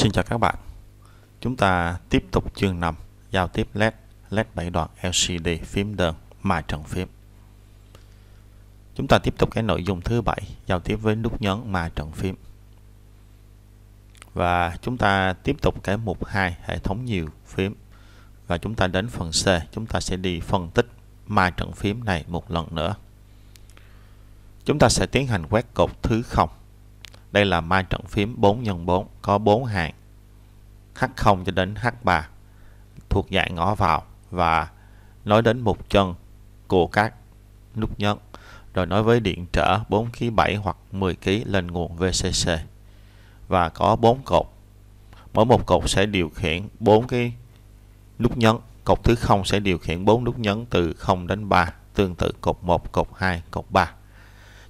Xin chào các bạn Chúng ta tiếp tục chương 5 Giao tiếp LED LED 7 đoạn LCD phím đơn mài trần phím Chúng ta tiếp tục cái nội dung thứ bảy Giao tiếp với nút nhấn mài trần phím Và chúng ta tiếp tục cái mục 2 Hệ thống nhiều phím Và chúng ta đến phần C Chúng ta sẽ đi phân tích mài trần phím này một lần nữa Chúng ta sẽ tiến hành quét cột thứ 0 đây là mai trận phím 4x4 có 4 hàng H0 cho đến H3 thuộc dạng ngõ vào và nói đến một chân của các nút nhấn rồi nói với điện trở 4 kg 7 hoặc 10 kg lên nguồn VCC và có 4 cột. Mỗi một cột sẽ điều khiển 4 cái nút nhấn, cột thứ 0 sẽ điều khiển 4 nút nhấn từ 0 đến 3, tương tự cột 1, cột 2, cột 3.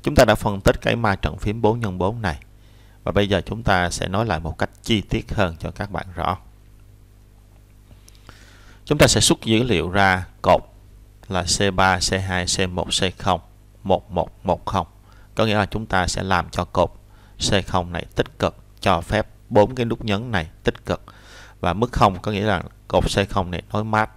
Chúng ta đã phân tích cái ma trận phím 4 x 4 này. Và bây giờ chúng ta sẽ nói lại một cách chi tiết hơn cho các bạn rõ. Chúng ta sẽ xuất dữ liệu ra cột là C3, C2, C1, C0, 1, 1, 1, 0 Có nghĩa là chúng ta sẽ làm cho cột C0 này tích cực cho phép bốn cái nút nhấn này tích cực và mức 0 có nghĩa là cột C0 này nối mát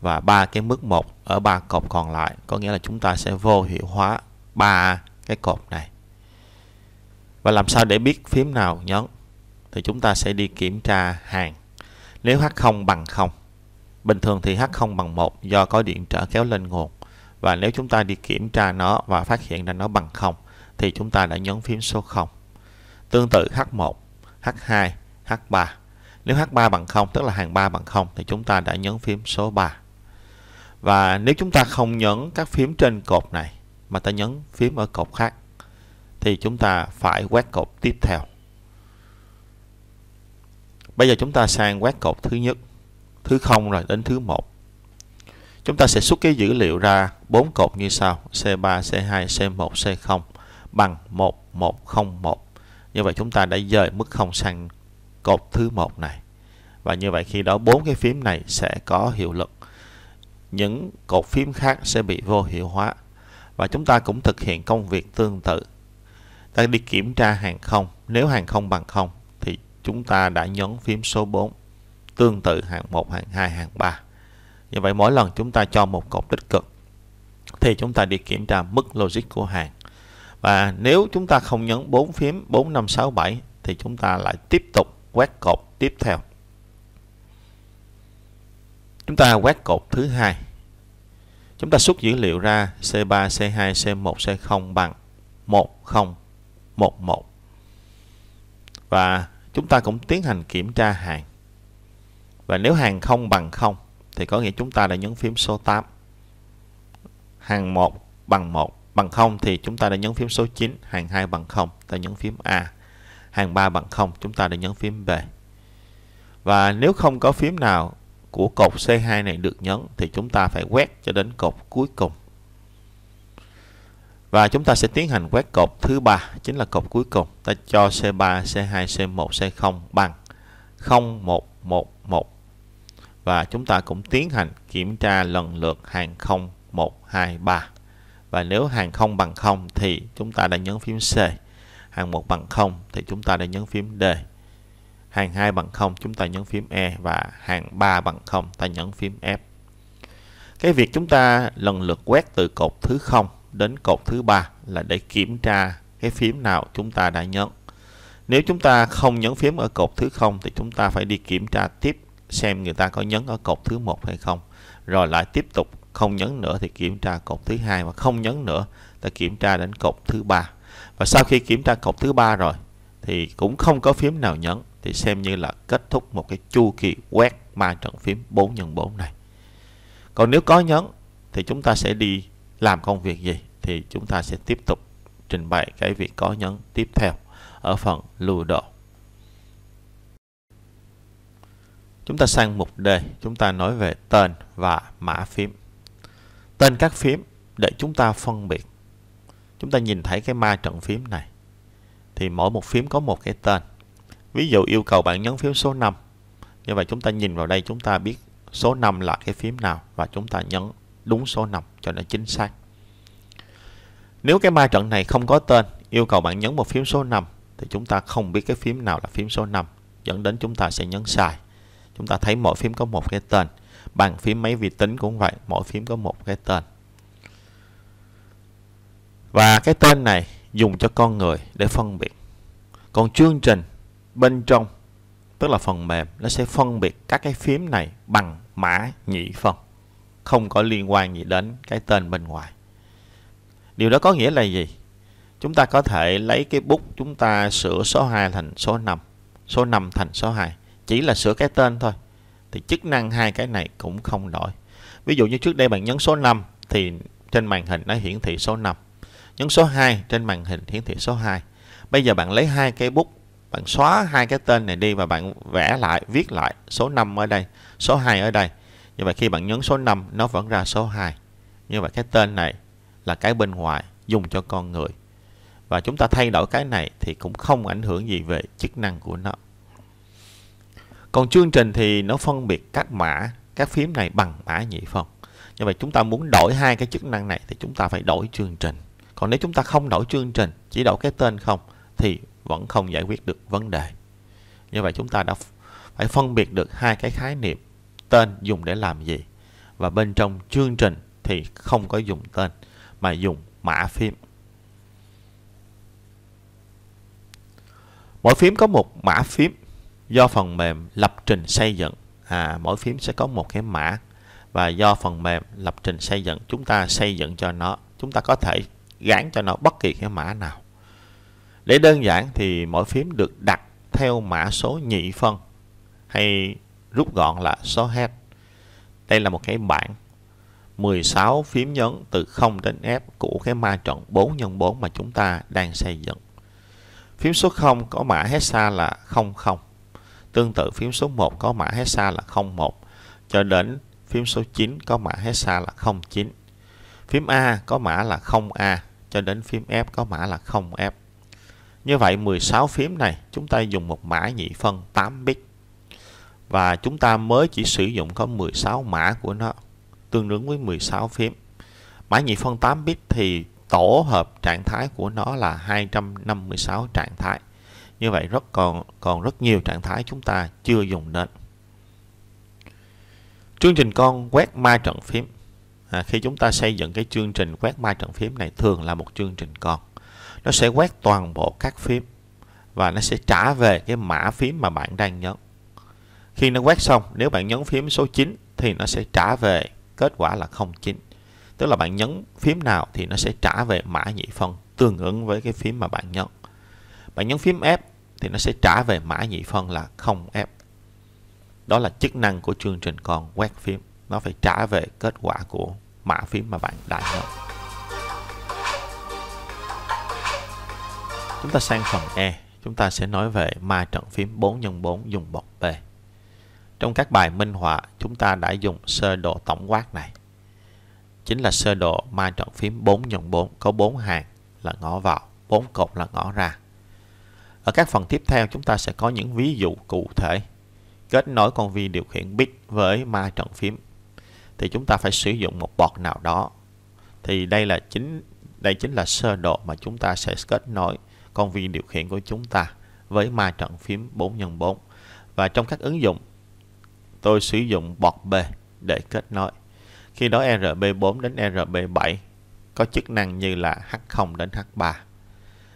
và ba cái mức 1 ở ba cột còn lại có nghĩa là chúng ta sẽ vô hiệu hóa ba cái cột này và làm sao để biết phím nào nhấn thì chúng ta sẽ đi kiểm tra hàng nếu H0 bằng 0 bình thường thì H0 bằng 1 do có điện trở kéo lên nguồn và nếu chúng ta đi kiểm tra nó và phát hiện ra nó bằng 0 thì chúng ta đã nhấn phím số 0 tương tự H1 H2 H3 nếu H3 bằng 0 tức là hàng 3 bằng 0 thì chúng ta đã nhấn phím số 3 và nếu chúng ta không nhấn các phím trên cột này mà ta nhấn phím ở cột khác thì chúng ta phải quét cột tiếp theo bây giờ chúng ta sang quét cột thứ nhất thứ không rồi đến thứ một chúng ta sẽ xuất cái dữ liệu ra bốn cột như sau C3 C2 C1 C0 bằng 1101 như vậy chúng ta đã dời mức không sang cột thứ một này và như vậy khi đó bốn cái phím này sẽ có hiệu lực những cột phím khác sẽ bị vô hiệu hóa và chúng ta cũng thực hiện công việc tương tự ta đi kiểm tra hàng không nếu hàng không bằng không thì chúng ta đã nhấn phím số 4 tương tự hàng 1 hàng 2 hàng 3 như vậy mỗi lần chúng ta cho một cột tích cực thì chúng ta đi kiểm tra mức logic của hàng và nếu chúng ta không nhấn 4 phím 4567 thì chúng ta lại tiếp tục quét cột tiếp theo chúng ta quét cột thứ hai chúng ta xuất dữ liệu ra C3, C2, C1, C0 bằng 1, 0, 11 và chúng ta cũng tiến hành kiểm tra hàng và nếu hàng không bằng không thì có nghĩa chúng ta đã nhấn phím số 8 hàng 1 bằng 1 bằng 0 thì chúng ta đã nhấn phím số 9 hàng 2 bằng 0 ta nhấn phím A hàng 3 bằng 0 chúng ta đã nhấn phím B và nếu không có phím nào của cột C2 này được nhấn thì chúng ta phải quét cho đến cột cuối cùng và chúng ta sẽ tiến hành quét cột thứ ba chính là cột cuối cùng. Ta cho C3, C2, C1, C0 bằng 0, 1, 1, 1. Và chúng ta cũng tiến hành kiểm tra lần lượt hàng 0, 1, 2, 3. Và nếu hàng 0 bằng 0 thì chúng ta đã nhấn phím C. Hàng 1 bằng 0 thì chúng ta đã nhấn phím D. Hàng 2 bằng 0 chúng ta nhấn phím E và hàng 3 bằng 0 ta nhấn phím F. Cái việc chúng ta lần lượt quét từ cột thứ 0 đến cột thứ ba là để kiểm tra cái phím nào chúng ta đã nhấn. Nếu chúng ta không nhấn phím ở cột thứ không thì chúng ta phải đi kiểm tra tiếp xem người ta có nhấn ở cột thứ một hay không. Rồi lại tiếp tục không nhấn nữa thì kiểm tra cột thứ hai và không nhấn nữa ta kiểm tra đến cột thứ ba. Và sau khi kiểm tra cột thứ ba rồi thì cũng không có phím nào nhấn thì xem như là kết thúc một cái chu kỳ quét ma trận phím 4 x 4 này. Còn nếu có nhấn thì chúng ta sẽ đi làm công việc gì? thì chúng ta sẽ tiếp tục trình bày cái việc có nhấn tiếp theo ở phần lưu độ. Chúng ta sang mục đề chúng ta nói về tên và mã phím. Tên các phím để chúng ta phân biệt. Chúng ta nhìn thấy cái ma trận phím này. Thì mỗi một phím có một cái tên. Ví dụ yêu cầu bạn nhấn phím số 5. Như vậy chúng ta nhìn vào đây chúng ta biết số 5 là cái phím nào và chúng ta nhấn đúng số 5 cho nó chính xác. Nếu cái ma trận này không có tên, yêu cầu bạn nhấn một phím số 5 thì chúng ta không biết cái phím nào là phím số 5, dẫn đến chúng ta sẽ nhấn sai. Chúng ta thấy mỗi phím có một cái tên, bằng phím máy vi tính cũng vậy, mỗi phím có một cái tên. Và cái tên này dùng cho con người để phân biệt. Còn chương trình bên trong tức là phần mềm nó sẽ phân biệt các cái phím này bằng mã nhị phân không có liên quan gì đến cái tên bên ngoài Điều đó có nghĩa là gì? Chúng ta có thể lấy cái bút chúng ta sửa số 2 thành số 5, số 5 thành số 2, chỉ là sửa cái tên thôi. Thì chức năng hai cái này cũng không đổi. Ví dụ như trước đây bạn nhấn số 5 thì trên màn hình nó hiển thị số 5. Nhấn số 2 trên màn hình hiển thị số 2. Bây giờ bạn lấy hai cái bút, bạn xóa hai cái tên này đi và bạn vẽ lại, viết lại số 5 ở đây, số 2 ở đây. Như vậy khi bạn nhấn số 5 nó vẫn ra số 2. Như vậy cái tên này là cái bên ngoài dùng cho con người và chúng ta thay đổi cái này thì cũng không ảnh hưởng gì về chức năng của nó còn chương trình thì nó phân biệt các mã các phím này bằng mã nhị phân như vậy chúng ta muốn đổi hai cái chức năng này thì chúng ta phải đổi chương trình còn nếu chúng ta không đổi chương trình chỉ đổi cái tên không thì vẫn không giải quyết được vấn đề như vậy chúng ta đã phải phân biệt được hai cái khái niệm tên dùng để làm gì và bên trong chương trình thì không có dùng tên mà dùng mã phím. Mỗi phím có một mã phím do phần mềm lập trình xây dựng. À, mỗi phím sẽ có một cái mã và do phần mềm lập trình xây dựng chúng ta xây dựng cho nó. Chúng ta có thể gán cho nó bất kỳ cái mã nào. Để đơn giản thì mỗi phím được đặt theo mã số nhị phân hay rút gọn là số head. Đây là một cái bảng 16 phím nhấn từ 0 đến F của cái ma trận 4x4 mà chúng ta đang xây dựng. Phím số 0 có mã hexa là 00. Tương tự phím số 1 có mã hexa là 01 cho đến phím số 9 có mã hexa là 09. Phím A có mã là 0A cho đến phím F có mã là 0F. Như vậy 16 phím này chúng ta dùng một mã nhị phân 8 bit và chúng ta mới chỉ sử dụng có 16 mã của nó tương đương với 16 phím. Mã nhị phân 8 bit thì tổ hợp trạng thái của nó là 256 trạng thái. Như vậy rất còn còn rất nhiều trạng thái chúng ta chưa dùng đến. Chương trình con quét ma trận phím. À, khi chúng ta xây dựng cái chương trình quét ma trận phím này thường là một chương trình con. Nó sẽ quét toàn bộ các phím và nó sẽ trả về cái mã phím mà bạn đang nhấn. Khi nó quét xong, nếu bạn nhấn phím số 9 thì nó sẽ trả về kết quả là 09. Tức là bạn nhấn phím nào thì nó sẽ trả về mã nhị phân tương ứng với cái phím mà bạn nhấn. Bạn nhấn phím F thì nó sẽ trả về mã nhị phân là 0F. Đó là chức năng của chương trình con quét phím. Nó phải trả về kết quả của mã phím mà bạn đã nhấn. Chúng ta sang phần E, chúng ta sẽ nói về ma trận phím 4 x 4 dùng bọc B. Trong các bài minh họa, chúng ta đã dùng sơ đồ tổng quát này. Chính là sơ đồ ma trận phím 4 x 4 có 4 hàng là ngõ vào, 4 cột là ngõ ra. Ở các phần tiếp theo chúng ta sẽ có những ví dụ cụ thể kết nối con vi điều khiển bit với ma trận phím thì chúng ta phải sử dụng một bọt nào đó. Thì đây là chính đây chính là sơ đồ mà chúng ta sẽ kết nối con vi điều khiển của chúng ta với ma trận phím 4x4. Và trong các ứng dụng tôi sử dụng bọt b để kết nối. Khi đó RB4 đến RB7 có chức năng như là H0 đến H3.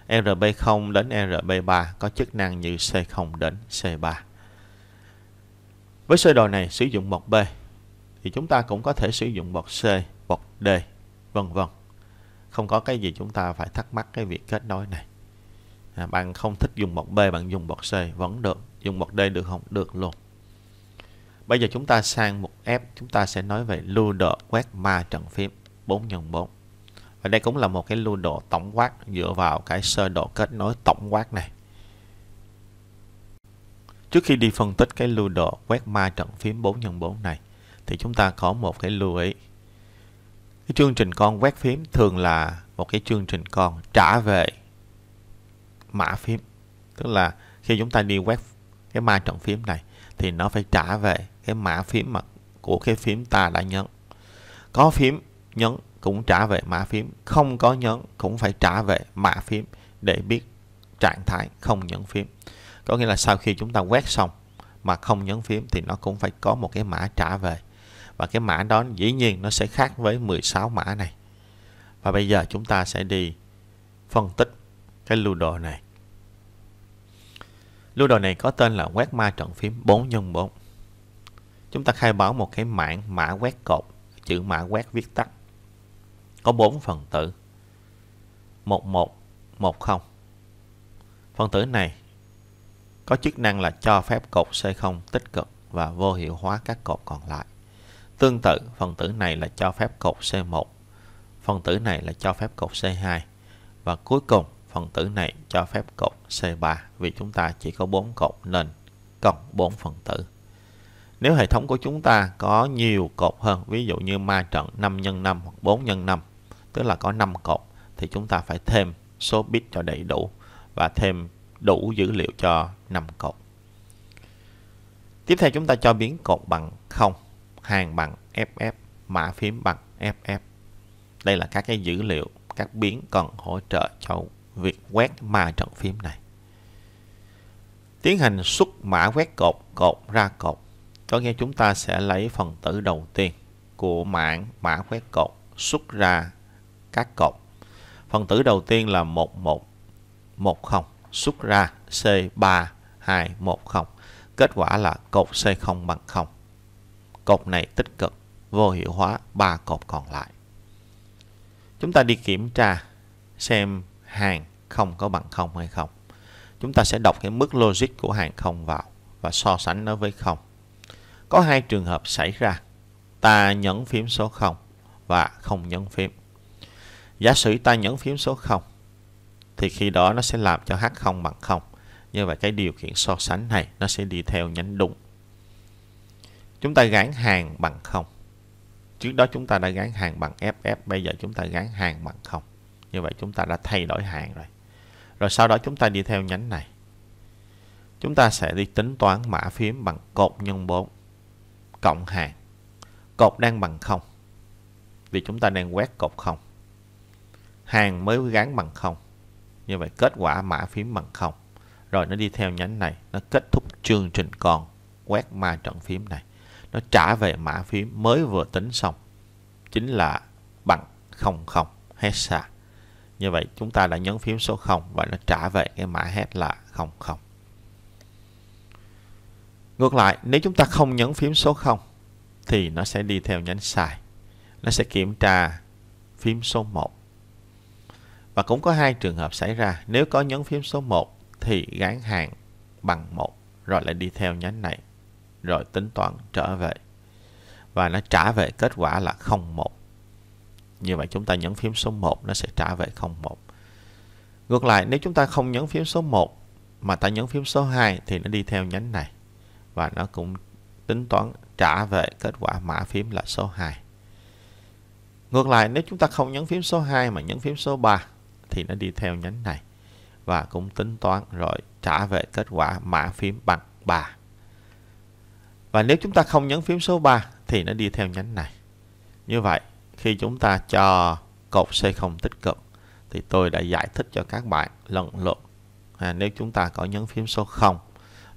RB0 đến RB3 có chức năng như C0 đến C3. Với sơ đồ này sử dụng bọt B thì chúng ta cũng có thể sử dụng bọt C, bọt D, vân vân. Không có cái gì chúng ta phải thắc mắc cái việc kết nối này. À, bạn không thích dùng bọt B, bạn dùng bọt C vẫn được, dùng bọt D được không? Được luôn. Bây giờ chúng ta sang mục F, chúng ta sẽ nói về lưu độ quét ma trận phím 4x4. Và đây cũng là một cái lưu độ tổng quát dựa vào cái sơ đồ kết nối tổng quát này. Trước khi đi phân tích cái lưu độ quét ma trận phím 4x4 này thì chúng ta có một cái lưu ý. Cái chương trình con quét phím thường là một cái chương trình con trả về mã phím. Tức là khi chúng ta đi quét cái ma trận phím này thì nó phải trả về cái mã phím mà của cái phím ta đã nhấn có phím nhấn cũng trả về mã phím không có nhấn cũng phải trả về mã phím để biết trạng thái không nhấn phím có nghĩa là sau khi chúng ta quét xong mà không nhấn phím thì nó cũng phải có một cái mã trả về và cái mã đó dĩ nhiên nó sẽ khác với 16 mã này và bây giờ chúng ta sẽ đi phân tích cái lưu đồ này Lưu đồ này có tên là quét ma trận phím 4x4. Chúng ta khai báo một cái mạng mã quét cột, chữ mã quét viết tắt. Có 4 phần tử. 11, 10. Phần tử này có chức năng là cho phép cột C0 tích cực và vô hiệu hóa các cột còn lại. Tương tự, phần tử này là cho phép cột C1, phần tử này là cho phép cột C2 và cuối cùng phần tử này cho phép cột C3 vì chúng ta chỉ có 4 cột nên cộng 4 phần tử. Nếu hệ thống của chúng ta có nhiều cột hơn, ví dụ như ma trận 5 x 5 hoặc 4 x 5, tức là có 5 cột thì chúng ta phải thêm số bit cho đầy đủ và thêm đủ dữ liệu cho 5 cột. Tiếp theo chúng ta cho biến cột bằng 0, hàng bằng FF, mã phím bằng FF. Đây là các cái dữ liệu, các biến cần hỗ trợ cho việc quét ma trận phím này. Tiến hành xuất mã quét cột, cột ra cột. Có nghĩa chúng ta sẽ lấy phần tử đầu tiên của mảng mã quét cột xuất ra các cột. Phần tử đầu tiên là 1110 xuất ra C3210. Kết quả là cột C0 bằng 0. Cột này tích cực, vô hiệu hóa ba cột còn lại. Chúng ta đi kiểm tra xem hàng không có bằng không hay không. Chúng ta sẽ đọc cái mức logic của hàng không vào và so sánh nó với không. Có hai trường hợp xảy ra. Ta nhấn phím số 0 và không nhấn phím. Giả sử ta nhấn phím số 0 thì khi đó nó sẽ làm cho H0 bằng 0. Như vậy cái điều kiện so sánh này nó sẽ đi theo nhánh đúng. Chúng ta gán hàng bằng 0. Trước đó chúng ta đã gán hàng bằng FF, bây giờ chúng ta gán hàng bằng 0. Như vậy chúng ta đã thay đổi hàng rồi. Rồi sau đó chúng ta đi theo nhánh này. Chúng ta sẽ đi tính toán mã phím bằng cột nhân 4 cộng hàng. Cột đang bằng 0. Vì chúng ta đang quét cột 0. Hàng mới gắn bằng 0. Như vậy kết quả mã phím bằng 0. Rồi nó đi theo nhánh này, nó kết thúc chương trình còn quét ma trận phím này. Nó trả về mã phím mới vừa tính xong. Chính là bằng hết Hesa. Như vậy chúng ta đã nhấn phím số 0 và nó trả về cái mã hết là 00. Ngược lại, nếu chúng ta không nhấn phím số 0 thì nó sẽ đi theo nhánh xài. Nó sẽ kiểm tra phím số 1. Và cũng có hai trường hợp xảy ra, nếu có nhấn phím số 1 thì gán hàng bằng 1 rồi lại đi theo nhánh này rồi tính toán trở về và nó trả về kết quả là 01. Như vậy chúng ta nhấn phím số 1 nó sẽ trả về 01. Ngược lại nếu chúng ta không nhấn phím số 1 mà ta nhấn phím số 2 thì nó đi theo nhánh này và nó cũng tính toán trả về kết quả mã phím là số 2. Ngược lại nếu chúng ta không nhấn phím số 2 mà nhấn phím số 3 thì nó đi theo nhánh này và cũng tính toán rồi trả về kết quả mã phím bằng 3. Và nếu chúng ta không nhấn phím số 3 thì nó đi theo nhánh này. Như vậy khi chúng ta cho cột C0 tích cực thì tôi đã giải thích cho các bạn lần lượt à, nếu chúng ta có nhấn phím số 0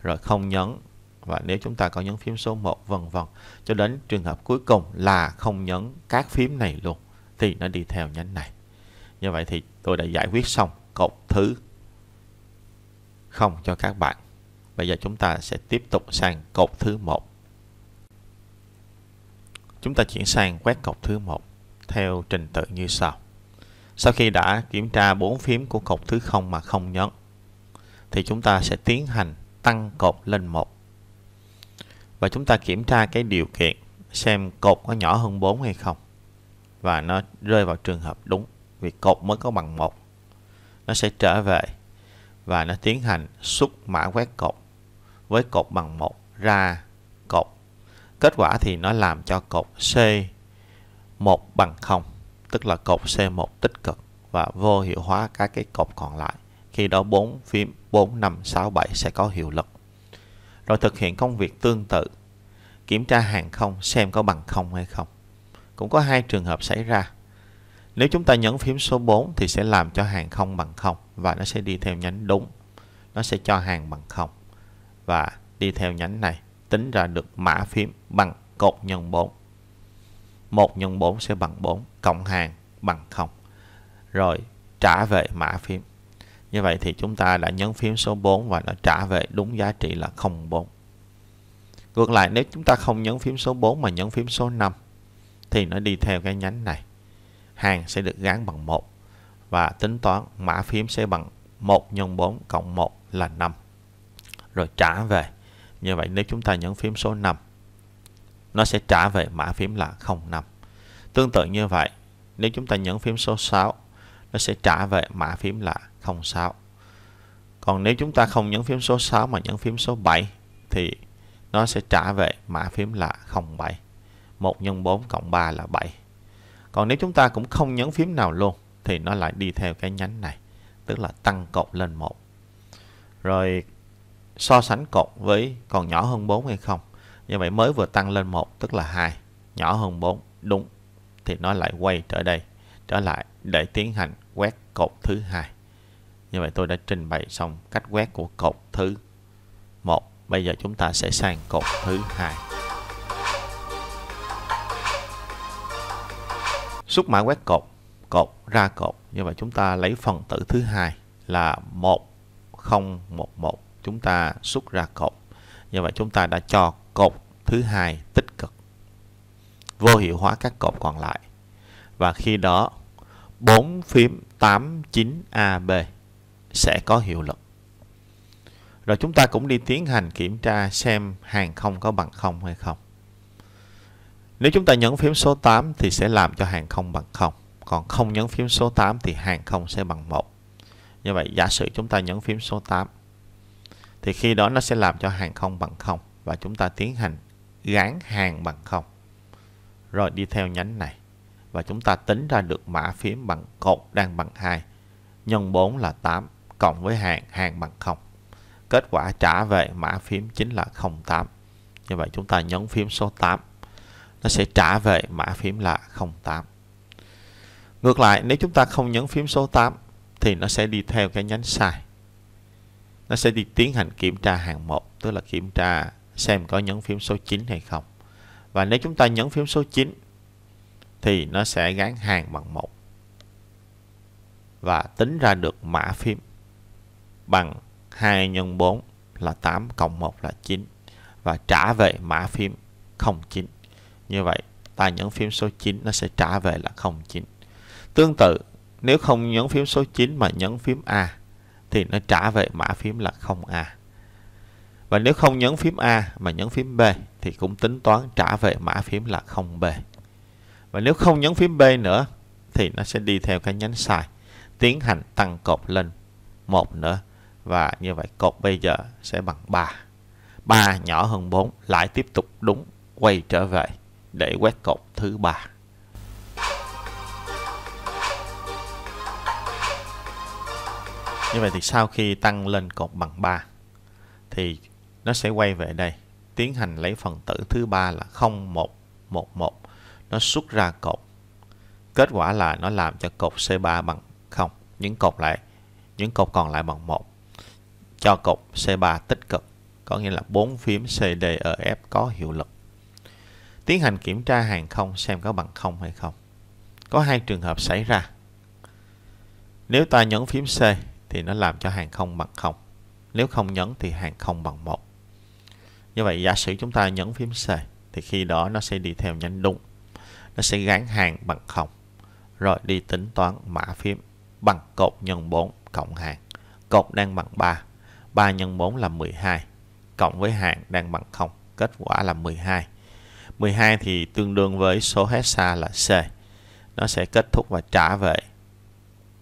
rồi không nhấn và nếu chúng ta có nhấn phím số 1 vân vân cho đến trường hợp cuối cùng là không nhấn các phím này luôn thì nó đi theo nhánh này như vậy thì tôi đã giải quyết xong cột thứ không cho các bạn bây giờ chúng ta sẽ tiếp tục sang cột thứ một chúng ta chuyển sang quét cột thứ một theo trình tự như sau. Sau khi đã kiểm tra bốn phím của cột thứ không mà không nhấn thì chúng ta sẽ tiến hành tăng cột lên một Và chúng ta kiểm tra cái điều kiện xem cột có nhỏ hơn 4 hay không. Và nó rơi vào trường hợp đúng vì cột mới có bằng một Nó sẽ trở về và nó tiến hành xuất mã quét cột với cột bằng một ra cột. Kết quả thì nó làm cho cột C một bằng không tức là cột C1 tích cực và vô hiệu hóa các cái cột còn lại. Khi đó 4 phím 4, 5, 6, 7 sẽ có hiệu lực. Rồi thực hiện công việc tương tự. Kiểm tra hàng không xem có bằng không hay không. Cũng có hai trường hợp xảy ra. Nếu chúng ta nhấn phím số 4 thì sẽ làm cho hàng không bằng không và nó sẽ đi theo nhánh đúng. Nó sẽ cho hàng bằng không và đi theo nhánh này tính ra được mã phím bằng cột nhân 4. 1 nhân 4 sẽ bằng 4, cộng hàng bằng 0. Rồi trả về mã phím. Như vậy thì chúng ta đã nhấn phím số 4 và nó trả về đúng giá trị là 04. Ngược lại nếu chúng ta không nhấn phím số 4 mà nhấn phím số 5 thì nó đi theo cái nhánh này. Hàng sẽ được gán bằng 1 và tính toán mã phím sẽ bằng 1 nhân 4 cộng 1 là 5. Rồi trả về. Như vậy nếu chúng ta nhấn phím số 5 nó sẽ trả về mã phím là 05. Tương tự như vậy, nếu chúng ta nhấn phím số 6, nó sẽ trả về mã phím là 06. Còn nếu chúng ta không nhấn phím số 6 mà nhấn phím số 7 thì nó sẽ trả về mã phím là 07. 1 x 4 cộng 3 là 7. Còn nếu chúng ta cũng không nhấn phím nào luôn thì nó lại đi theo cái nhánh này, tức là tăng cột lên 1. Rồi so sánh cột với còn nhỏ hơn 4 hay không? Như vậy mới vừa tăng lên 1 tức là 2, nhỏ hơn 4, đúng. Thì nó lại quay trở đây, trở lại để tiến hành quét cột thứ hai. Như vậy tôi đã trình bày xong cách quét của cột thứ một Bây giờ chúng ta sẽ sang cột thứ hai Xúc mã quét cột, cột ra cột. Như vậy chúng ta lấy phần tử thứ hai là một một không một chúng ta xuất ra cột. Như vậy chúng ta đã cho cột thứ hai tích cực vô hiệu hóa các cột còn lại và khi đó 4 phím 89AB sẽ có hiệu lực. Rồi chúng ta cũng đi tiến hành kiểm tra xem hàng không có bằng không hay không. Nếu chúng ta nhấn phím số 8 thì sẽ làm cho hàng không bằng 0, còn không nhấn phím số 8 thì hàng không sẽ bằng 1. Như vậy giả sử chúng ta nhấn phím số 8 thì khi đó nó sẽ làm cho hàng không bằng 0 và chúng ta tiến hành gán hàng bằng không rồi đi theo nhánh này và chúng ta tính ra được mã phím bằng cột đang bằng 2 nhân 4 là 8 cộng với hàng hàng bằng 0 kết quả trả về mã phím chính là 08 như vậy chúng ta nhấn phím số 8 nó sẽ trả về mã phím là 08 ngược lại nếu chúng ta không nhấn phím số 8 thì nó sẽ đi theo cái nhánh sai nó sẽ đi tiến hành kiểm tra hàng 1 tức là kiểm tra xem có nhấn phím số 9 hay không. Và nếu chúng ta nhấn phím số 9 thì nó sẽ gắn hàng bằng 1 và tính ra được mã phím bằng 2 x 4 là 8 cộng 1 là 9 và trả về mã phím 09. Như vậy ta nhấn phím số 9 nó sẽ trả về là 09. Tương tự nếu không nhấn phím số 9 mà nhấn phím A thì nó trả về mã phím là 0A. Và nếu không nhấn phím A mà nhấn phím B thì cũng tính toán trả về mã phím là 0B. Và nếu không nhấn phím B nữa thì nó sẽ đi theo cái nhánh sai tiến hành tăng cột lên một nữa và như vậy cột bây giờ sẽ bằng 3. 3 nhỏ hơn 4 lại tiếp tục đúng quay trở về để quét cột thứ ba. Như vậy thì sau khi tăng lên cột bằng 3 thì nó sẽ quay về đây tiến hành lấy phần tử thứ ba là 0111 nó xuất ra cột kết quả là nó làm cho cột C3 bằng 0 những cột lại những cột còn lại bằng 1 cho cột C3 tích cực có nghĩa là bốn phím CDEF có hiệu lực tiến hành kiểm tra hàng không xem có bằng không hay không có hai trường hợp xảy ra nếu ta nhấn phím C thì nó làm cho hàng không bằng 0 nếu không nhấn thì hàng không bằng 1 như vậy giả sử chúng ta nhấn phím C thì khi đó nó sẽ đi theo nhánh đúng. Nó sẽ gắn hàng bằng không Rồi đi tính toán mã phím bằng cột nhân 4 cộng hàng. Cột đang bằng 3. 3 nhân 4 là 12. Cộng với hàng đang bằng 0. Kết quả là 12. 12 thì tương đương với số hexa là C. Nó sẽ kết thúc và trả về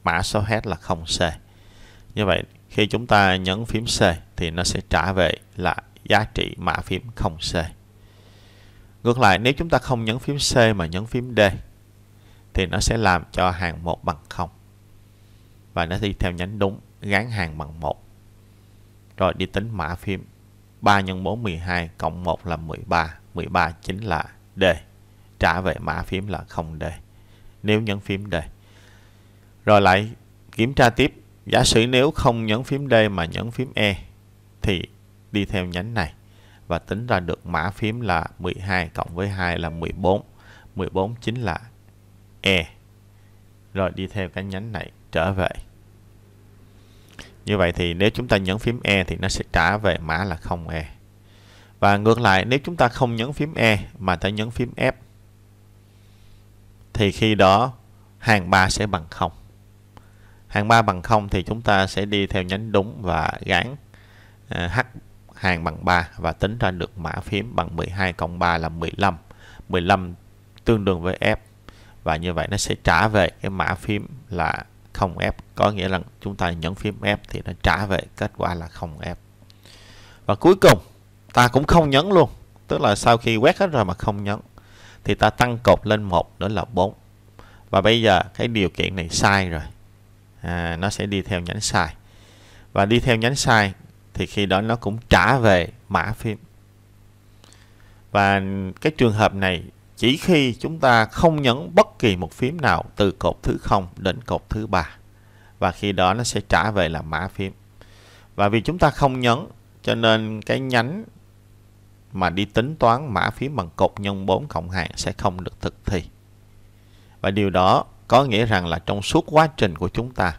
mã số hex là 0C. Như vậy khi chúng ta nhấn phím C thì nó sẽ trả về là giá trị mã phím 0C. Ngược lại, nếu chúng ta không nhấn phím C mà nhấn phím D thì nó sẽ làm cho hàng 1 bằng 0. Và nó đi theo nhánh đúng, gán hàng bằng 1. Rồi đi tính mã phím 3 x 4 12 cộng 1 là 13, 13 chính là D. Trả về mã phím là 0D. Nếu nhấn phím D. Rồi lại kiểm tra tiếp, giả sử nếu không nhấn phím D mà nhấn phím E thì đi theo nhánh này và tính ra được mã phím là 12 cộng với 2 là 14. 14 chính là E. Rồi đi theo cái nhánh này trở về. Như vậy thì nếu chúng ta nhấn phím E thì nó sẽ trả về mã là 0E. Và ngược lại nếu chúng ta không nhấn phím E mà ta nhấn phím F thì khi đó hàng 3 sẽ bằng 0. Hàng 3 bằng 0 thì chúng ta sẽ đi theo nhánh đúng và gán à, H hàng bằng 3 và tính ra được mã phím bằng 12 cộng 3 là 15. 15 tương đương với F và như vậy nó sẽ trả về cái mã phím là 0F có nghĩa là chúng ta nhấn phím F thì nó trả về kết quả là 0F. Và cuối cùng ta cũng không nhấn luôn, tức là sau khi quét hết rồi mà không nhấn thì ta tăng cột lên một nữa là 4. Và bây giờ cái điều kiện này sai rồi. À, nó sẽ đi theo nhánh sai. Và đi theo nhánh sai thì khi đó nó cũng trả về mã phim và cái trường hợp này chỉ khi chúng ta không nhấn bất kỳ một phím nào từ cột thứ 0 đến cột thứ ba và khi đó nó sẽ trả về là mã phím. Và vì chúng ta không nhấn cho nên cái nhánh mà đi tính toán mã phím bằng cột nhân 4 cộng 2 sẽ không được thực thi. Và điều đó có nghĩa rằng là trong suốt quá trình của chúng ta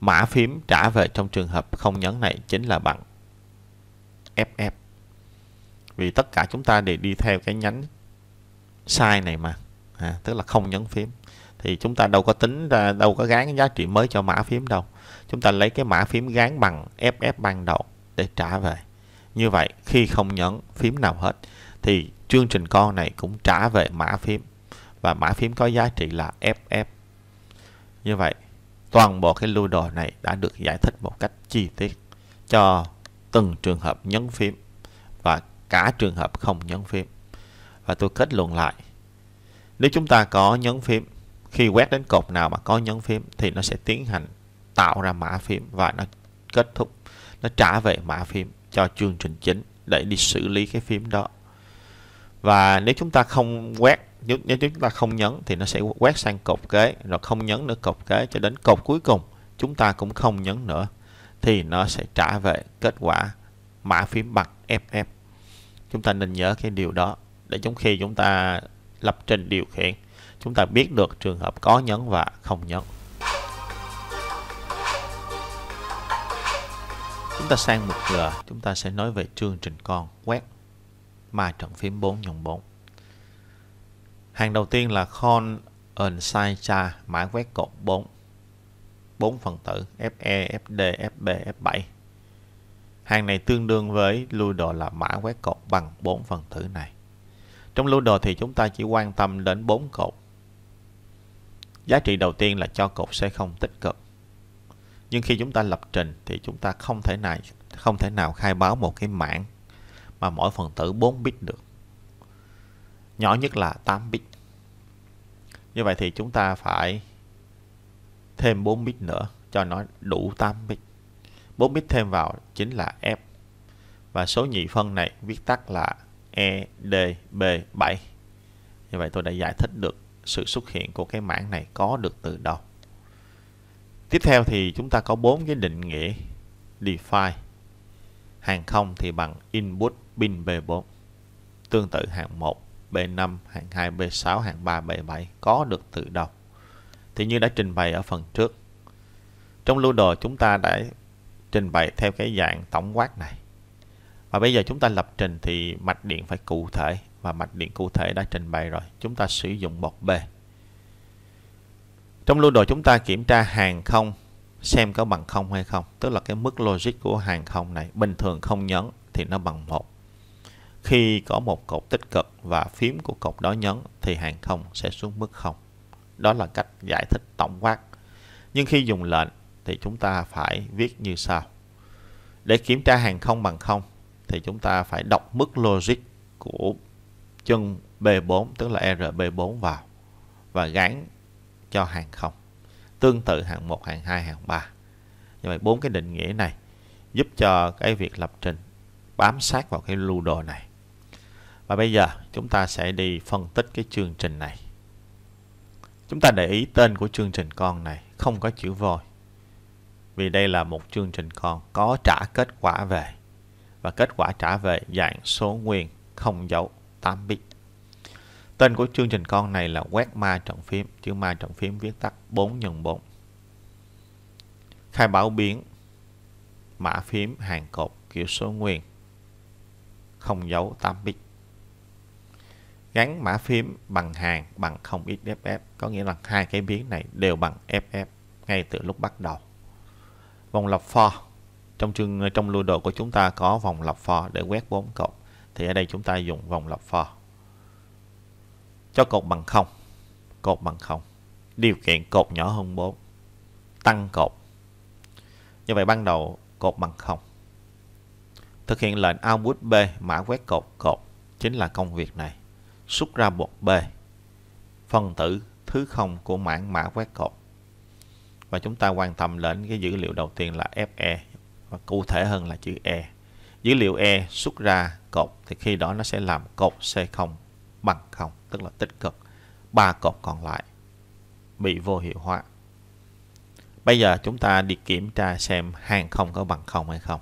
Mã phím trả về trong trường hợp không nhấn này chính là bằng FF. Vì tất cả chúng ta đều đi theo cái nhánh sai này mà, à, tức là không nhấn phím thì chúng ta đâu có tính ra đâu có gán giá trị mới cho mã phím đâu. Chúng ta lấy cái mã phím gán bằng FF ban đầu để trả về. Như vậy khi không nhấn phím nào hết thì chương trình con này cũng trả về mã phím và mã phím có giá trị là FF. Như vậy toàn bộ cái lưu đồ này đã được giải thích một cách chi tiết cho từng trường hợp nhấn phím và cả trường hợp không nhấn phím. Và tôi kết luận lại, nếu chúng ta có nhấn phím, khi quét đến cột nào mà có nhấn phím thì nó sẽ tiến hành tạo ra mã phím và nó kết thúc, nó trả về mã phím cho chương trình chính để đi xử lý cái phím đó. Và nếu chúng ta không quét nếu, nếu chúng ta không nhấn thì nó sẽ quét sang cột kế rồi không nhấn nữa cột kế cho đến cột cuối cùng chúng ta cũng không nhấn nữa thì nó sẽ trả về kết quả mã phím bật FF chúng ta nên nhớ cái điều đó để trong khi chúng ta lập trình điều khiển chúng ta biết được trường hợp có nhấn và không nhấn chúng ta sang một giờ chúng ta sẽ nói về chương trình con quét ma trận phím 4 nhồng 4 Hàng đầu tiên là Con Ensai Cha, mã quét cột 4. 4 phần tử FE, FD, FB, F7. Hàng này tương đương với lưu đồ là mã quét cột bằng 4 phần tử này. Trong lưu đồ thì chúng ta chỉ quan tâm đến 4 cột. Giá trị đầu tiên là cho cột C0 tích cực. Nhưng khi chúng ta lập trình thì chúng ta không thể nào không thể nào khai báo một cái mảng mà mỗi phần tử 4 bit được nhỏ nhất là 8 bit. Như vậy thì chúng ta phải thêm 4 bit nữa cho nó đủ 8 bit. 4 bit thêm vào chính là F. Và số nhị phân này viết tắt là EDB7. Như vậy tôi đã giải thích được sự xuất hiện của cái mảng này có được từ đâu. Tiếp theo thì chúng ta có bốn cái định nghĩa define. Hàng không thì bằng input pin B4 tương tự hàng 1 B5, hạng 2, B6, hạng 3, B7 có được từ động. Thì như đã trình bày ở phần trước. Trong lưu đồ chúng ta đã trình bày theo cái dạng tổng quát này. Và bây giờ chúng ta lập trình thì mạch điện phải cụ thể và mạch điện cụ thể đã trình bày rồi. Chúng ta sử dụng 1B. Trong lưu đồ chúng ta kiểm tra hàng không xem có bằng không hay không, tức là cái mức logic của hàng không này bình thường không nhấn thì nó bằng một khi có một cột tích cực và phím của cột đó nhấn thì hàng không sẽ xuống mức không. Đó là cách giải thích tổng quát. Nhưng khi dùng lệnh thì chúng ta phải viết như sau. Để kiểm tra hàng không bằng không thì chúng ta phải đọc mức logic của chân B4 tức là RB4 vào và gắn cho hàng không. Tương tự hàng 1, hàng 2, hàng 3. Như vậy bốn cái định nghĩa này giúp cho cái việc lập trình bám sát vào cái lưu đồ này và bây giờ chúng ta sẽ đi phân tích cái chương trình này. Chúng ta để ý tên của chương trình con này không có chữ vôi. Vì đây là một chương trình con có trả kết quả về. Và kết quả trả về dạng số nguyên không dấu 8 bit. Tên của chương trình con này là quét ma trọng phím. Chữ ma trọng phím viết tắt 4 x 4. Khai báo biến mã phím hàng cột kiểu số nguyên không dấu 8 bit gắn mã phím bằng hàng bằng không ít ff có nghĩa là hai cái biến này đều bằng ff ngay từ lúc bắt đầu vòng lọc for trong chương trong lưu đồ của chúng ta có vòng lọc for để quét bốn cột thì ở đây chúng ta dùng vòng lọc for cho cột bằng không cột bằng không điều kiện cột nhỏ hơn 4 tăng cột như vậy ban đầu cột bằng không thực hiện lệnh output B mã quét cột cột chính là công việc này xuất ra bột B, phân tử thứ không của mảng mã quét cột. Và chúng ta quan tâm đến cái dữ liệu đầu tiên là FE và cụ thể hơn là chữ E. Dữ liệu E xuất ra cột thì khi đó nó sẽ làm cột C0 bằng 0, tức là tích cực. Ba cột còn lại bị vô hiệu hóa. Bây giờ chúng ta đi kiểm tra xem hàng không có bằng không hay không.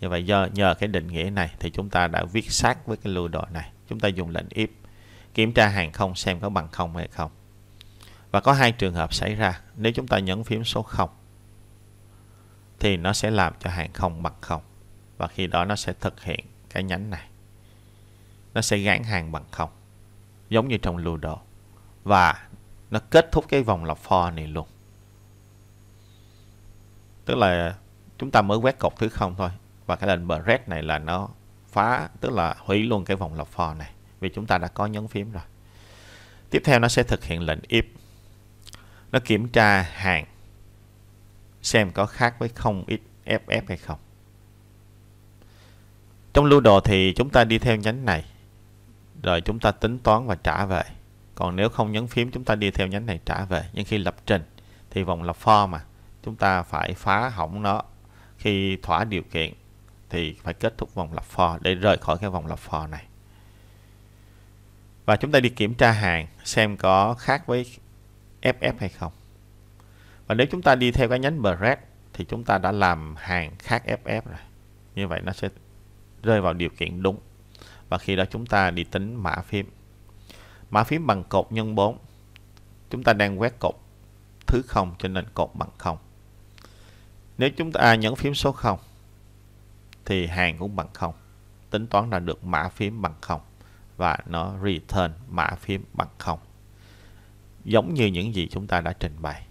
Như vậy do nhờ cái định nghĩa này thì chúng ta đã viết sát với cái lưu đồ này. Chúng ta dùng lệnh if kiểm tra hàng không xem có bằng không hay không. Và có hai trường hợp xảy ra, nếu chúng ta nhấn phím số 0 thì nó sẽ làm cho hàng không bằng không và khi đó nó sẽ thực hiện cái nhánh này. Nó sẽ gán hàng bằng không giống như trong lưu đồ và nó kết thúc cái vòng lọc for này luôn. Tức là chúng ta mới quét cột thứ không thôi và cái lệnh red này là nó phá tức là hủy luôn cái vòng lọc for này vì chúng ta đã có nhấn phím rồi. Tiếp theo nó sẽ thực hiện lệnh if. Nó kiểm tra hàng xem có khác với 0xff hay không. Trong lưu đồ thì chúng ta đi theo nhánh này rồi chúng ta tính toán và trả về. Còn nếu không nhấn phím chúng ta đi theo nhánh này trả về. Nhưng khi lập trình thì vòng lập for mà chúng ta phải phá hỏng nó khi thỏa điều kiện thì phải kết thúc vòng lập for để rời khỏi cái vòng lập for này và chúng ta đi kiểm tra hàng xem có khác với FF hay không và nếu chúng ta đi theo cái nhánh bread thì chúng ta đã làm hàng khác FF rồi như vậy nó sẽ rơi vào điều kiện đúng và khi đó chúng ta đi tính mã phím mã phím bằng cột nhân 4 chúng ta đang quét cột thứ không cho nên cột bằng không nếu chúng ta à, nhấn phím số 0 thì hàng cũng bằng không tính toán ra được mã phím bằng không và nó return mã phím bằng không giống như những gì chúng ta đã trình bày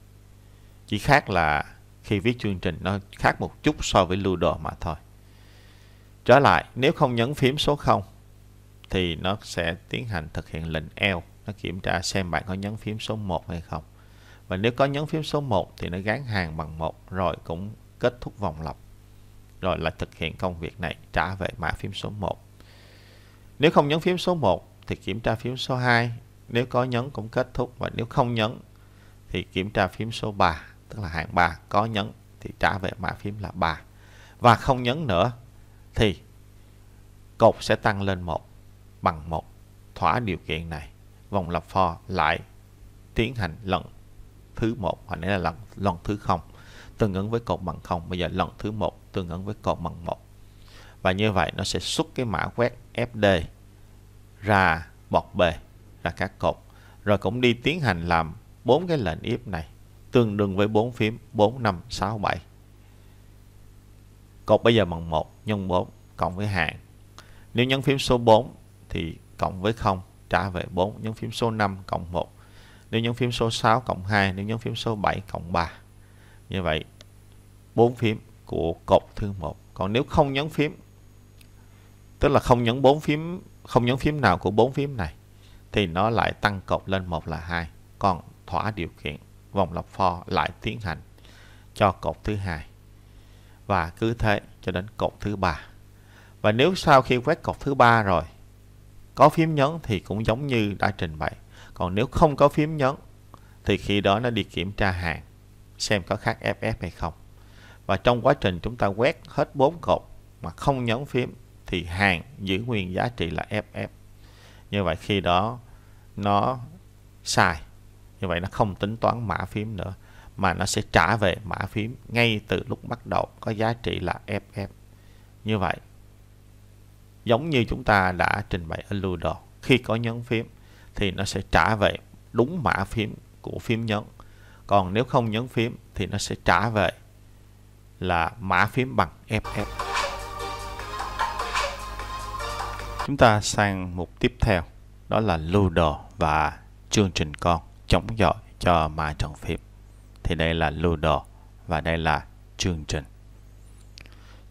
chỉ khác là khi viết chương trình nó khác một chút so với lưu đồ mà thôi trở lại nếu không nhấn phím số 0 thì nó sẽ tiến hành thực hiện lệnh L nó kiểm tra xem bạn có nhấn phím số 1 hay không và nếu có nhấn phím số 1 thì nó gán hàng bằng một rồi cũng kết thúc vòng lặp rồi là thực hiện công việc này trả về mã phím số 1 nếu không nhấn phím số 1 thì kiểm tra phím số 2. Nếu có nhấn cũng kết thúc và nếu không nhấn thì kiểm tra phím số 3, tức là hạng 3. Có nhấn thì trả về mã phím là 3. Và không nhấn nữa thì cột sẽ tăng lên 1 bằng 1. Thỏa điều kiện này, vòng lập for lại tiến hành lần thứ 1 hoặc nãy là lần lần thứ 0 tương ứng với cột bằng 0, bây giờ lần thứ 1 tương ứng với cột bằng 1. Và như vậy nó sẽ xuất cái mã quét FD ra bọc B Ra các cột rồi cũng đi tiến hành làm bốn cái lệnh yếp này tương đương với bốn phím 4 5 6 7 cột bây giờ bằng 1 nhân 4 cộng với hạn nếu nhấn phím số 4 thì cộng với 0 trả về 4 nhấn phím số 5 cộng 1 nếu nhấn phím số 6 cộng 2 nếu nhấn phím số 7 cộng 3 như vậy bốn phím của cột thứ một còn nếu không nhấn phím tức là không nhấn bốn phím không nhấn phím nào của bốn phím này thì nó lại tăng cột lên một là hai còn thỏa điều kiện vòng lọc for lại tiến hành cho cột thứ hai và cứ thế cho đến cột thứ ba và nếu sau khi quét cột thứ ba rồi có phím nhấn thì cũng giống như đã trình bày còn nếu không có phím nhấn thì khi đó nó đi kiểm tra hàng xem có khác FF hay không và trong quá trình chúng ta quét hết bốn cột mà không nhấn phím thì hàng giữ nguyên giá trị là FF như vậy khi đó nó sai như vậy nó không tính toán mã phím nữa mà nó sẽ trả về mã phím ngay từ lúc bắt đầu có giá trị là FF như vậy giống như chúng ta đã trình bày ở Ludo khi có nhấn phím thì nó sẽ trả về đúng mã phím của phím nhấn còn nếu không nhấn phím thì nó sẽ trả về là mã phím bằng FF Chúng ta sang mục tiếp theo, đó là lưu đồ và chương trình con chống dọi cho mã trọng phím. Thì đây là lưu đồ và đây là chương trình.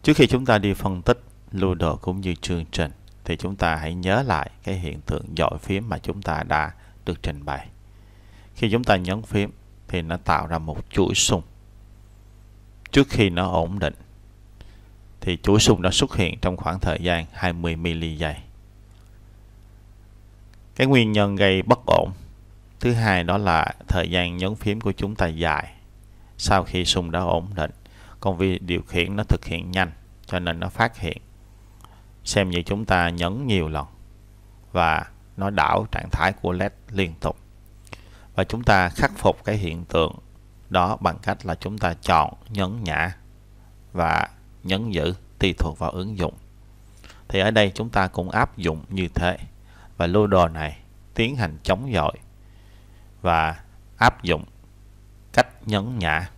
Trước khi chúng ta đi phân tích lưu đồ cũng như chương trình, thì chúng ta hãy nhớ lại cái hiện tượng dọi phím mà chúng ta đã được trình bày. Khi chúng ta nhấn phím thì nó tạo ra một chuỗi sung. Trước khi nó ổn định thì chuỗi sung đã xuất hiện trong khoảng thời gian 20 mili giây cái nguyên nhân gây bất ổn thứ hai đó là thời gian nhấn phím của chúng ta dài sau khi sung đã ổn định còn vì điều khiển nó thực hiện nhanh cho nên nó phát hiện xem như chúng ta nhấn nhiều lần và nó đảo trạng thái của led liên tục và chúng ta khắc phục cái hiện tượng đó bằng cách là chúng ta chọn nhấn nhả và nhấn giữ tùy thuộc vào ứng dụng thì ở đây chúng ta cũng áp dụng như thế và lô đồ này tiến hành chống dội và áp dụng cách nhấn nhả.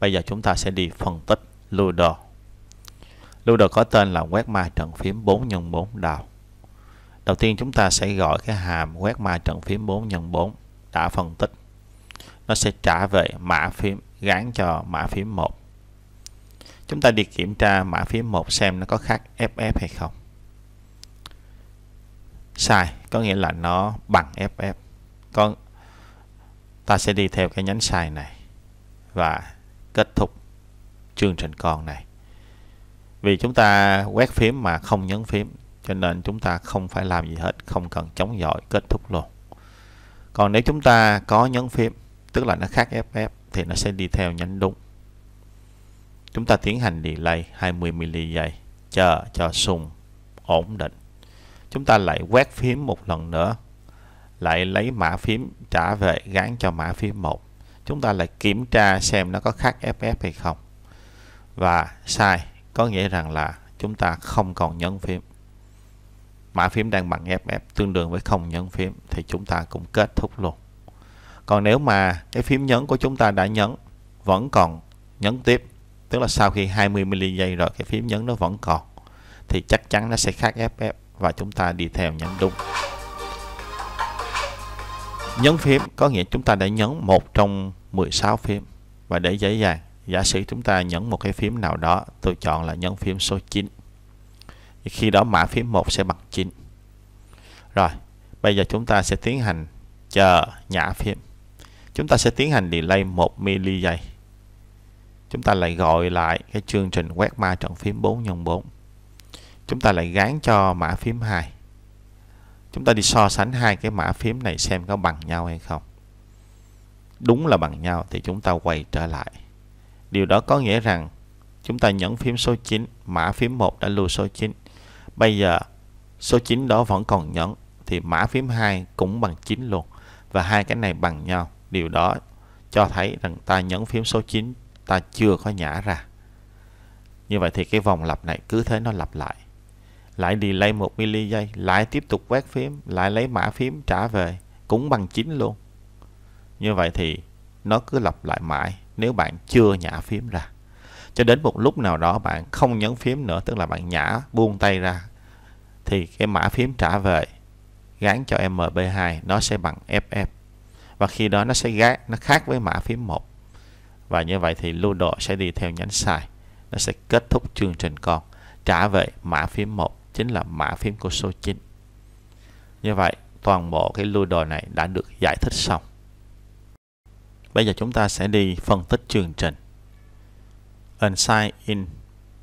Bây giờ chúng ta sẽ đi phân tích lô đồ. lô đồ có tên là quét ma trận phím 4 x 4 đào. Đầu tiên chúng ta sẽ gọi cái hàm quét ma trận phím 4 x 4 đã phân tích. Nó sẽ trả về mã phím gán cho mã phím 1. Chúng ta đi kiểm tra mã phím 1 xem nó có khác FF hay không sai có nghĩa là nó bằng FF con ta sẽ đi theo cái nhánh sai này và kết thúc chương trình con này vì chúng ta quét phím mà không nhấn phím cho nên chúng ta không phải làm gì hết không cần chống dọi kết thúc luôn còn nếu chúng ta có nhấn phím tức là nó khác FF thì nó sẽ đi theo nhánh đúng chúng ta tiến hành delay 20 mili giây chờ cho sung ổn định chúng ta lại quét phím một lần nữa lại lấy mã phím trả về gắn cho mã phím 1 chúng ta lại kiểm tra xem nó có khác FF hay không và sai có nghĩa rằng là chúng ta không còn nhấn phím mã phím đang bằng FF tương đương với không nhấn phím thì chúng ta cũng kết thúc luôn còn nếu mà cái phím nhấn của chúng ta đã nhấn vẫn còn nhấn tiếp tức là sau khi 20 mili giây rồi cái phím nhấn nó vẫn còn thì chắc chắn nó sẽ khác FF và chúng ta đi theo nhấn đúng. Nhấn phím có nghĩa chúng ta đã nhấn một trong 16 phím và để dễ dàng giả sử chúng ta nhấn một cái phím nào đó tôi chọn là nhấn phím số 9 thì khi đó mã phím 1 sẽ bằng 9 rồi bây giờ chúng ta sẽ tiến hành chờ nhả phím chúng ta sẽ tiến hành delay 1 mili giây chúng ta lại gọi lại cái chương trình quét ma trận phím 4 x 4 chúng ta lại gán cho mã phím 2 chúng ta đi so sánh hai cái mã phím này xem có bằng nhau hay không đúng là bằng nhau thì chúng ta quay trở lại điều đó có nghĩa rằng chúng ta nhấn phím số 9 mã phím 1 đã lưu số 9 bây giờ số 9 đó vẫn còn nhấn thì mã phím 2 cũng bằng 9 luôn và hai cái này bằng nhau điều đó cho thấy rằng ta nhấn phím số 9 ta chưa có nhả ra như vậy thì cái vòng lặp này cứ thế nó lặp lại lại delay 1 mili giây lại tiếp tục quét phím lại lấy mã phím trả về cũng bằng 9 luôn như vậy thì nó cứ lặp lại mãi nếu bạn chưa nhả phím ra cho đến một lúc nào đó bạn không nhấn phím nữa tức là bạn nhả buông tay ra thì cái mã phím trả về gán cho MB2 nó sẽ bằng FF và khi đó nó sẽ gác nó khác với mã phím 1 và như vậy thì lưu độ sẽ đi theo nhánh sai nó sẽ kết thúc chương trình con trả về mã phím 1 chính là mã phím của số 9. Như vậy, toàn bộ cái lưu đồ này đã được giải thích xong. Bây giờ chúng ta sẽ đi phân tích chương trình. Insight in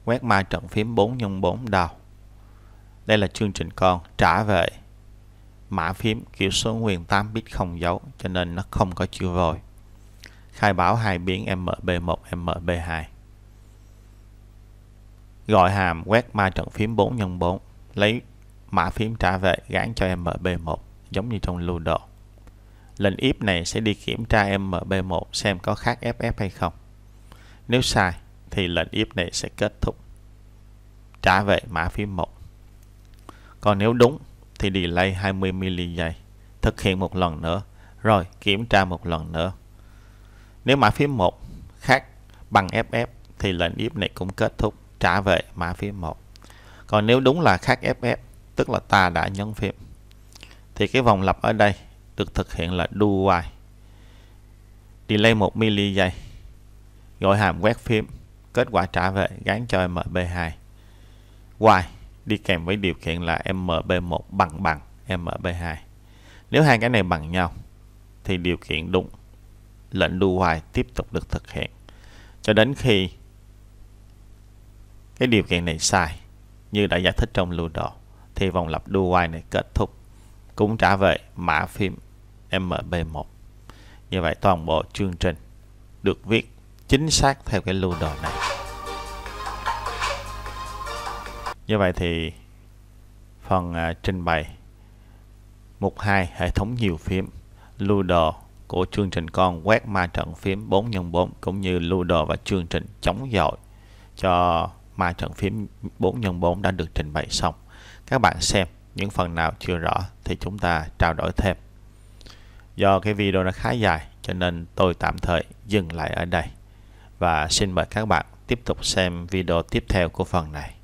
quét ma trận phím 4 x 4 đào. Đây là chương trình con trả về mã phím kiểu số nguyên 8 bit không dấu cho nên nó không có chữ vòi. Khai báo hai biến MB1 MB2 gọi hàm quét ma trận phím 4 x 4 lấy mã phím trả về gán cho MB1 giống như trong lưu đồ. Lệnh if này sẽ đi kiểm tra MB1 xem có khác FF hay không. Nếu sai thì lệnh if này sẽ kết thúc trả về mã phím 1. Còn nếu đúng thì delay 20 mili giây, thực hiện một lần nữa rồi kiểm tra một lần nữa. Nếu mã phím 1 khác bằng FF thì lệnh if này cũng kết thúc trả về mã phím 1 còn nếu đúng là khác FF tức là ta đã nhấn phím thì cái vòng lặp ở đây được thực hiện là do while delay 1 mili giây gọi hàm quét phím kết quả trả về gán cho MB2 while đi kèm với điều kiện là MB1 bằng bằng MB2 nếu hai cái này bằng nhau thì điều kiện đúng lệnh do while tiếp tục được thực hiện cho đến khi cái điều kiện này sai. Như đã giải thích trong lưu đồ, thì vòng lặp đua quay này kết thúc. Cũng trả về mã phim MB1. Như vậy toàn bộ chương trình được viết chính xác theo cái lưu đồ này. Như vậy thì phần à, trình bày mục 2 hệ thống nhiều phím lưu đồ của chương trình con quét ma trận phím 4x4 cũng như lưu đồ và chương trình chống dội cho mà trận phím 4x4 đã được trình bày xong. Các bạn xem những phần nào chưa rõ thì chúng ta trao đổi thêm. Do cái video nó khá dài cho nên tôi tạm thời dừng lại ở đây và xin mời các bạn tiếp tục xem video tiếp theo của phần này.